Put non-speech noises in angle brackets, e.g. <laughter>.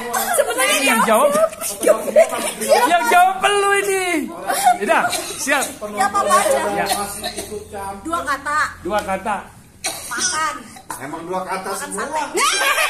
<laughs> sebenarnya yang jawab jawab. yang jawab perlu ini Ida siap ya apa aja ya. dua kata dua kata makan emang dua kata makan semua <laughs>